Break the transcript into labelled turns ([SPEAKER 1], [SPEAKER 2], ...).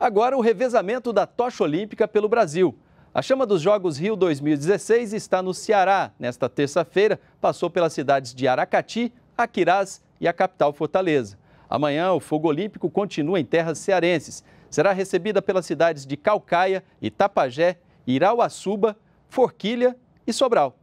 [SPEAKER 1] Agora o revezamento da tocha olímpica pelo Brasil. A chama dos Jogos Rio 2016 está no Ceará. Nesta terça-feira, passou pelas cidades de Aracati, Aquirás e a capital Fortaleza. Amanhã, o fogo olímpico continua em terras cearenses. Será recebida pelas cidades de Calcaia, Itapajé, Irauaçuba, Forquilha e Sobral.